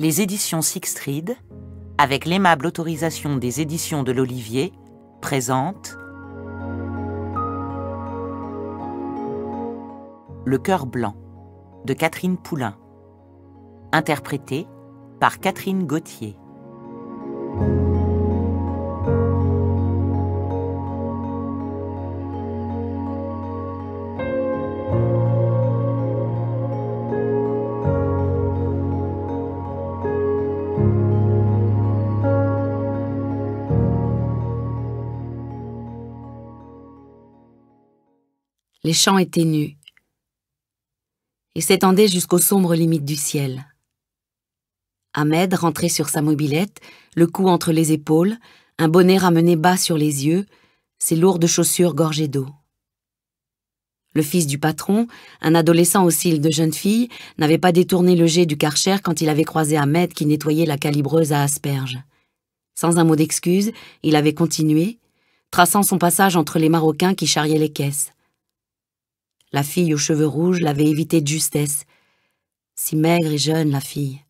les éditions Sixtride, avec l'aimable autorisation des éditions de l'Olivier, présentent « Le cœur blanc de Catherine Poulain, interprété par Catherine Gauthier. les champs étaient nus et s'étendaient jusqu'aux sombres limites du ciel. Ahmed rentrait sur sa mobilette, le cou entre les épaules, un bonnet ramené bas sur les yeux, ses lourdes chaussures gorgées d'eau. Le fils du patron, un adolescent aux cils de jeune fille, n'avait pas détourné le jet du karcher quand il avait croisé Ahmed qui nettoyait la calibreuse à asperges. Sans un mot d'excuse, il avait continué, traçant son passage entre les Marocains qui charriaient les caisses. La fille aux cheveux rouges l'avait évité de justesse. Si maigre et jeune, la fille.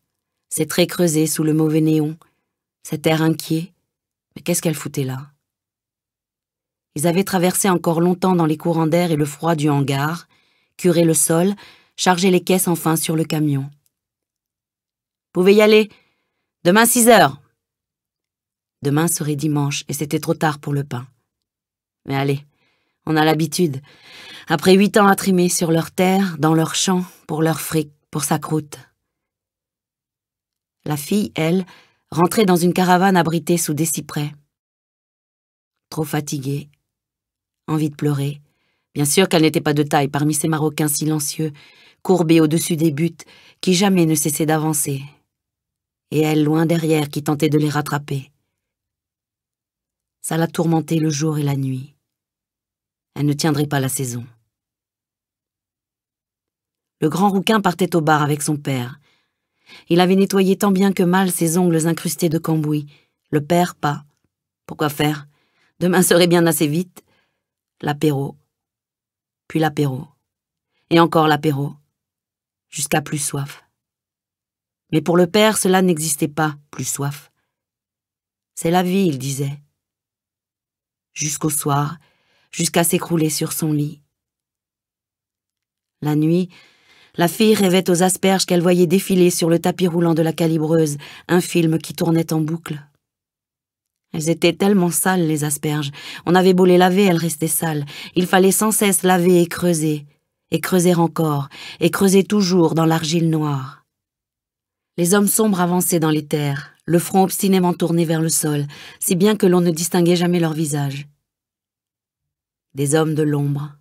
Ses traits creusés sous le mauvais néon. Cet air inquiet. Mais qu'est-ce qu'elle foutait là Ils avaient traversé encore longtemps dans les courants d'air et le froid du hangar, curé le sol, chargé les caisses enfin sur le camion. « Pouvez y aller. Demain six heures. » Demain serait dimanche et c'était trop tard pour le pain. Mais allez, on a l'habitude. Après huit ans à trimer sur leur terre, dans leurs champs, pour leur fric, pour sa croûte. La fille, elle, rentrait dans une caravane abritée sous des cyprès. Trop fatiguée. Envie de pleurer. Bien sûr qu'elle n'était pas de taille parmi ces Marocains silencieux, courbés au-dessus des buttes, qui jamais ne cessaient d'avancer. Et elle, loin derrière, qui tentait de les rattraper. Ça la tourmentait le jour et la nuit elle ne tiendrait pas la saison. Le grand rouquin partait au bar avec son père. Il avait nettoyé tant bien que mal ses ongles incrustés de cambouis. Le père, pas. Pourquoi faire Demain serait bien assez vite. L'apéro. Puis l'apéro. Et encore l'apéro. Jusqu'à plus soif. Mais pour le père, cela n'existait pas, plus soif. C'est la vie, il disait. Jusqu'au soir, jusqu'à s'écrouler sur son lit. La nuit, la fille rêvait aux asperges qu'elle voyait défiler sur le tapis roulant de la calibreuse, un film qui tournait en boucle. Elles étaient tellement sales, les asperges. On avait beau les laver, elles restaient sales. Il fallait sans cesse laver et creuser, et creuser encore, et creuser toujours dans l'argile noire. Les hommes sombres avançaient dans les terres, le front obstinément tourné vers le sol, si bien que l'on ne distinguait jamais leur visage des hommes de l'ombre.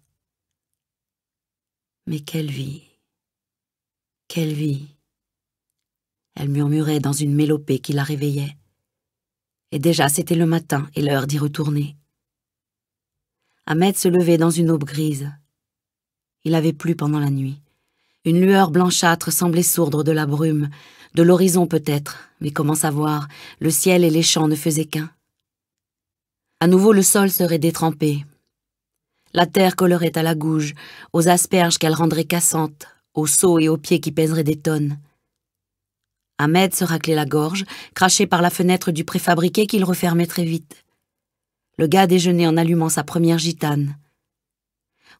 Mais quelle vie Quelle vie Elle murmurait dans une mélopée qui la réveillait. Et déjà, c'était le matin et l'heure d'y retourner. Ahmed se levait dans une aube grise. Il avait plu pendant la nuit. Une lueur blanchâtre semblait sourdre de la brume, de l'horizon peut-être, mais comment savoir, le ciel et les champs ne faisaient qu'un. À nouveau le sol serait détrempé, la terre colorait à la gouge, aux asperges qu'elle rendrait cassantes, aux seaux et aux pieds qui pèseraient des tonnes. Ahmed se raclait la gorge, craché par la fenêtre du préfabriqué qu'il refermait très vite. Le gars déjeunait en allumant sa première gitane.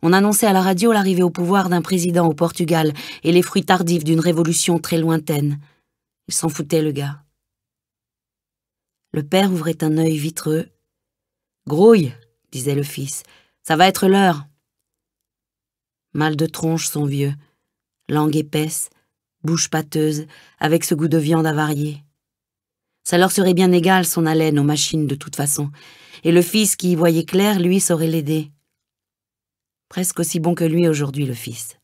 On annonçait à la radio l'arrivée au pouvoir d'un président au Portugal et les fruits tardifs d'une révolution très lointaine. Il s'en foutait, le gars. Le père ouvrait un œil vitreux. Grouille, disait le fils, ça va être l'heure. Mal de tronche, son vieux. Langue épaisse, bouche pâteuse, avec ce goût de viande avariée. Ça leur serait bien égal son haleine aux machines de toute façon, et le fils qui y voyait clair, lui, saurait l'aider. Presque aussi bon que lui aujourd'hui, le fils.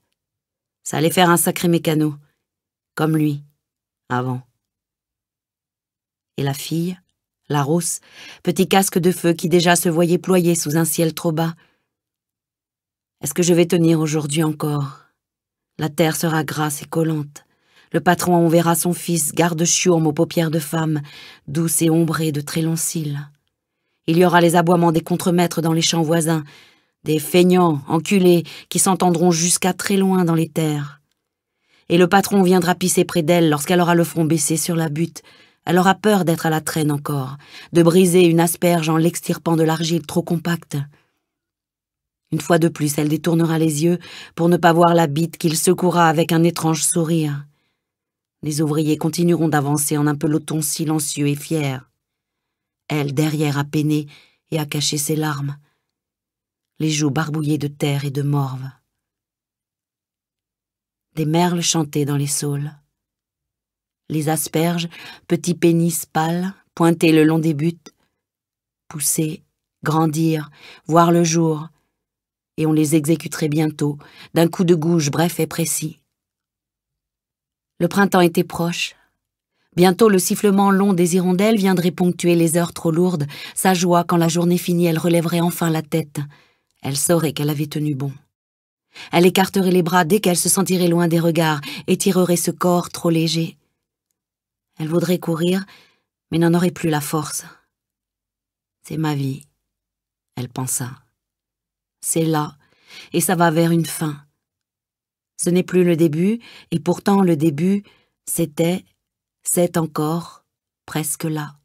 Ça allait faire un sacré mécano, comme lui, avant. Et la fille la rousse, petit casque de feu qui déjà se voyait ployer sous un ciel trop bas. Est-ce que je vais tenir aujourd'hui encore La terre sera grasse et collante. Le patron enverra son fils, garde chiourme aux paupières de femme, douce et ombrée de très longs cils. Il y aura les aboiements des contremaîtres dans les champs voisins, des feignants, enculés, qui s'entendront jusqu'à très loin dans les terres. Et le patron viendra pisser près d'elle lorsqu'elle aura le front baissé sur la butte, elle aura peur d'être à la traîne encore, de briser une asperge en l'extirpant de l'argile trop compacte. Une fois de plus, elle détournera les yeux pour ne pas voir la bite qu'il secoura avec un étrange sourire. Les ouvriers continueront d'avancer en un peloton silencieux et fier. Elle, derrière, a peiné et a caché ses larmes, les joues barbouillées de terre et de morve. Des merles chantaient dans les saules les asperges, petits pénis pâles, pointés le long des buttes, pousser, grandir, voir le jour, et on les exécuterait bientôt, d'un coup de gouge bref et précis. Le printemps était proche. Bientôt le sifflement long des hirondelles viendrait ponctuer les heures trop lourdes, sa joie quand la journée finie elle relèverait enfin la tête. Elle saurait qu'elle avait tenu bon. Elle écarterait les bras dès qu'elle se sentirait loin des regards, étirerait ce corps trop léger. Elle voudrait courir, mais n'en aurait plus la force. C'est ma vie, elle pensa. C'est là, et ça va vers une fin. Ce n'est plus le début, et pourtant le début, c'était, c'est encore, presque là.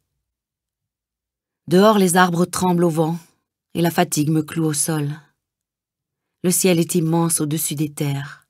Dehors, les arbres tremblent au vent, et la fatigue me cloue au sol. Le ciel est immense au-dessus des terres.